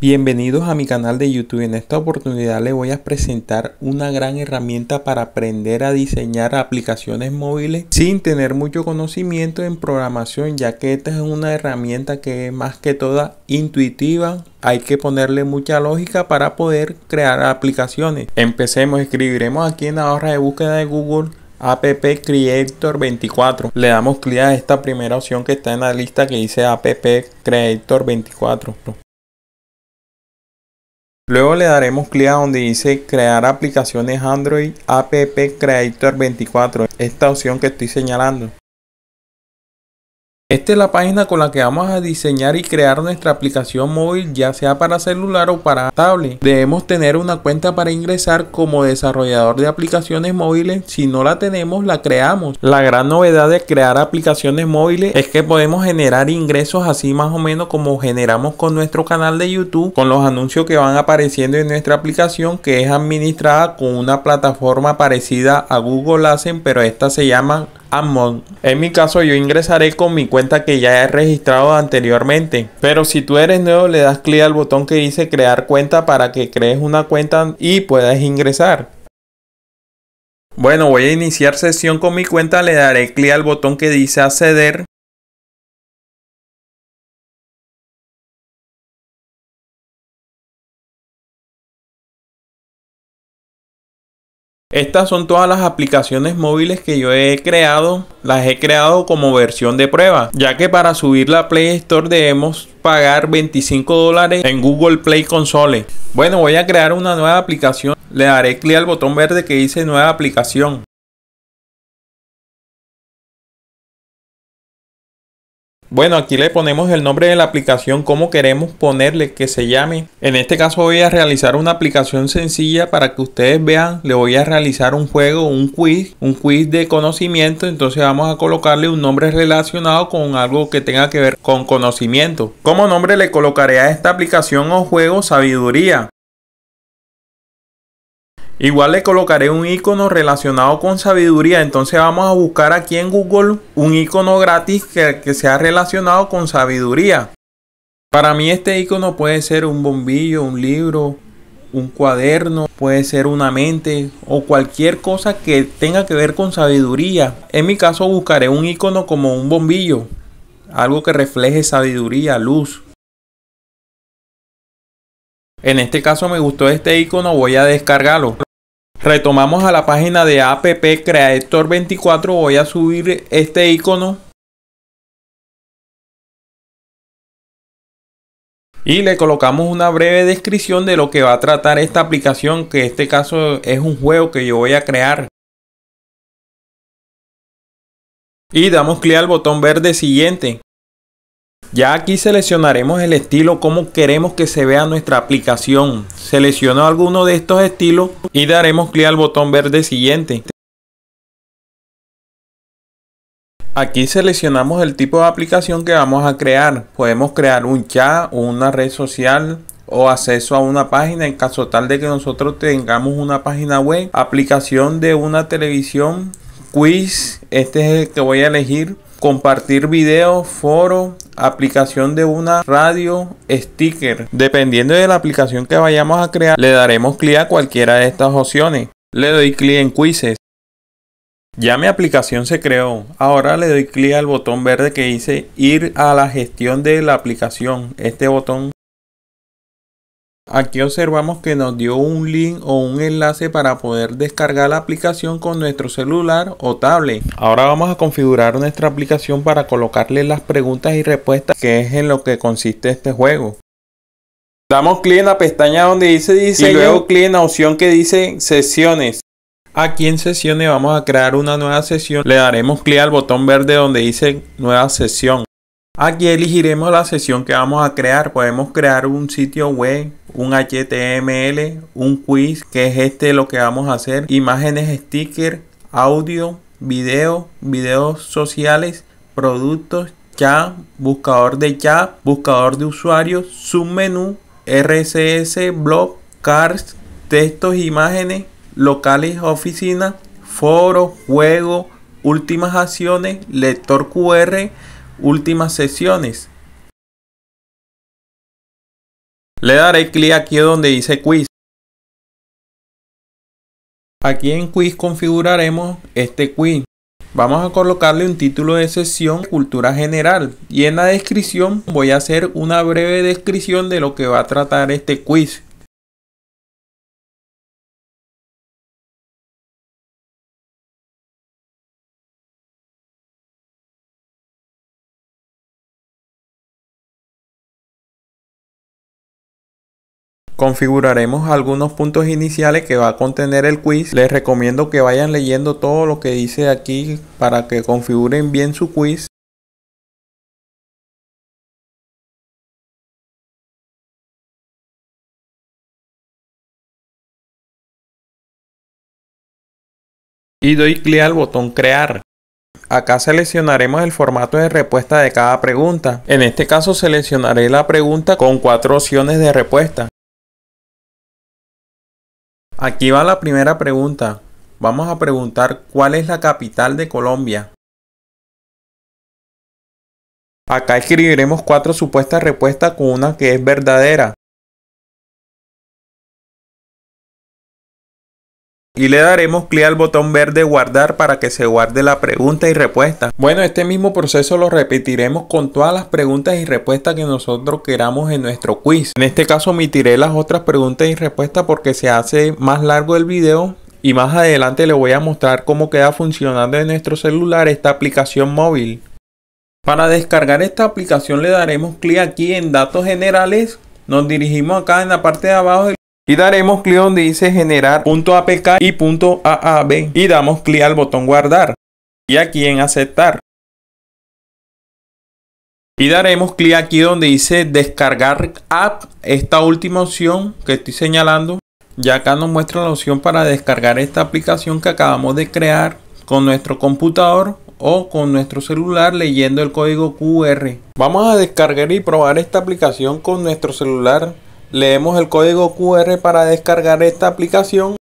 Bienvenidos a mi canal de YouTube. En esta oportunidad les voy a presentar una gran herramienta para aprender a diseñar aplicaciones móviles sin tener mucho conocimiento en programación, ya que esta es una herramienta que es más que toda intuitiva. Hay que ponerle mucha lógica para poder crear aplicaciones. Empecemos, escribiremos aquí en la barra de búsqueda de Google App Creator 24. Le damos clic a esta primera opción que está en la lista que dice App Creator 24. Luego le daremos clic a donde dice crear aplicaciones Android App Creator 24, esta opción que estoy señalando. Esta es la página con la que vamos a diseñar y crear nuestra aplicación móvil ya sea para celular o para tablet. Debemos tener una cuenta para ingresar como desarrollador de aplicaciones móviles. Si no la tenemos, la creamos. La gran novedad de crear aplicaciones móviles es que podemos generar ingresos así más o menos como generamos con nuestro canal de YouTube, con los anuncios que van apareciendo en nuestra aplicación que es administrada con una plataforma parecida a Google Adsense, pero esta se llama Ammon. En mi caso yo ingresaré con mi cuenta que ya he registrado anteriormente. Pero si tú eres nuevo le das clic al botón que dice crear cuenta para que crees una cuenta y puedas ingresar. Bueno, voy a iniciar sesión con mi cuenta, le daré clic al botón que dice acceder Estas son todas las aplicaciones móviles que yo he creado. Las he creado como versión de prueba, ya que para subir la Play Store debemos pagar 25 dólares en Google Play Console. Bueno, voy a crear una nueva aplicación. Le daré clic al botón verde que dice nueva aplicación. Bueno, aquí le ponemos el nombre de la aplicación cómo queremos ponerle que se llame. En este caso voy a realizar una aplicación sencilla para que ustedes vean. Le voy a realizar un juego, un quiz, un quiz de conocimiento. Entonces vamos a colocarle un nombre relacionado con algo que tenga que ver con conocimiento. Como nombre le colocaré a esta aplicación o juego sabiduría. Igual le colocaré un icono relacionado con sabiduría. Entonces vamos a buscar aquí en Google un icono gratis que, que, sea relacionado con sabiduría. Para mí este icono puede ser un bombillo, un libro, un cuaderno, puede ser una mente o cualquier cosa que tenga que ver con sabiduría. En mi caso buscaré un icono como un bombillo, algo que refleje sabiduría, luz, en este caso me gustó este icono, voy a descargarlo. Retomamos a la página de app Creator 24. Voy a subir este icono. Y le colocamos una breve descripción de lo que va a tratar esta aplicación, que en este caso es un juego que yo voy a crear. Y damos clic al botón verde siguiente. Ya aquí seleccionaremos el estilo como queremos que se vea nuestra aplicación. Selecciono alguno de estos estilos y daremos clic al botón verde siguiente. Aquí seleccionamos el tipo de aplicación que vamos a crear. Podemos crear un chat una red social o acceso a una página en caso tal de que nosotros tengamos una página web, aplicación de una televisión, quiz, este es el que voy a elegir compartir video, foro, aplicación de una radio, sticker. Dependiendo de la aplicación que vayamos a crear, le daremos clic a cualquiera de estas opciones. Le doy clic en quizzes. Ya mi aplicación se creó. Ahora le doy clic al botón verde que dice ir a la gestión de la aplicación. Este botón Aquí observamos que nos dio un link o un enlace para poder descargar la aplicación con nuestro celular o tablet. Ahora vamos a configurar nuestra aplicación para colocarle las preguntas y respuestas que es en lo que consiste este juego. Damos clic en la pestaña donde dice diseño y luego clic en la opción que dice sesiones. Aquí en sesiones vamos a crear una nueva sesión. Le daremos clic al botón verde donde dice nueva sesión. Aquí elegiremos la sesión que vamos a crear. Podemos crear un sitio web, un HTML, un quiz, que es este lo que vamos a hacer. Imágenes, sticker, audio, video, videos sociales, productos, chat, buscador de chat, buscador de usuarios, submenú, RSS, blog, cards, textos, imágenes, locales, oficinas, foros, juegos, últimas acciones, lector QR, últimas sesiones. Le daré clic aquí donde dice quiz. Aquí en quiz configuraremos este quiz. Vamos a colocarle un título de sesión Cultura General y en la descripción voy a hacer una breve descripción de lo que va a tratar este quiz. Configuraremos algunos puntos iniciales que va a contener el quiz. Les recomiendo que vayan leyendo todo lo que dice aquí para que configuren bien su quiz. Y doy clic al botón crear. Acá seleccionaremos el formato de respuesta de cada pregunta. En este caso seleccionaré la pregunta con cuatro opciones de respuesta. Aquí va la primera pregunta. Vamos a preguntar cuál es la capital de Colombia. Acá escribiremos cuatro supuestas respuestas con una que es verdadera. y le daremos clic al botón verde guardar para que se guarde la pregunta y respuesta. Bueno, este mismo proceso lo repetiremos con todas las preguntas y respuestas que nosotros queramos en nuestro quiz. En este caso omitiré las otras preguntas y respuestas porque se hace más largo el video y más adelante le voy a mostrar cómo queda funcionando en nuestro celular esta aplicación móvil. Para descargar esta aplicación le daremos clic aquí en datos generales, nos dirigimos acá en la parte de abajo y daremos clic donde dice generar .apk y .aab y damos clic al botón guardar y aquí en aceptar. Y daremos clic aquí donde dice descargar app, esta última opción que estoy señalando. Ya acá nos muestra la opción para descargar esta aplicación que acabamos de crear con nuestro computador o con nuestro celular leyendo el código QR. Vamos a descargar y probar esta aplicación con nuestro celular Leemos el código QR para descargar esta aplicación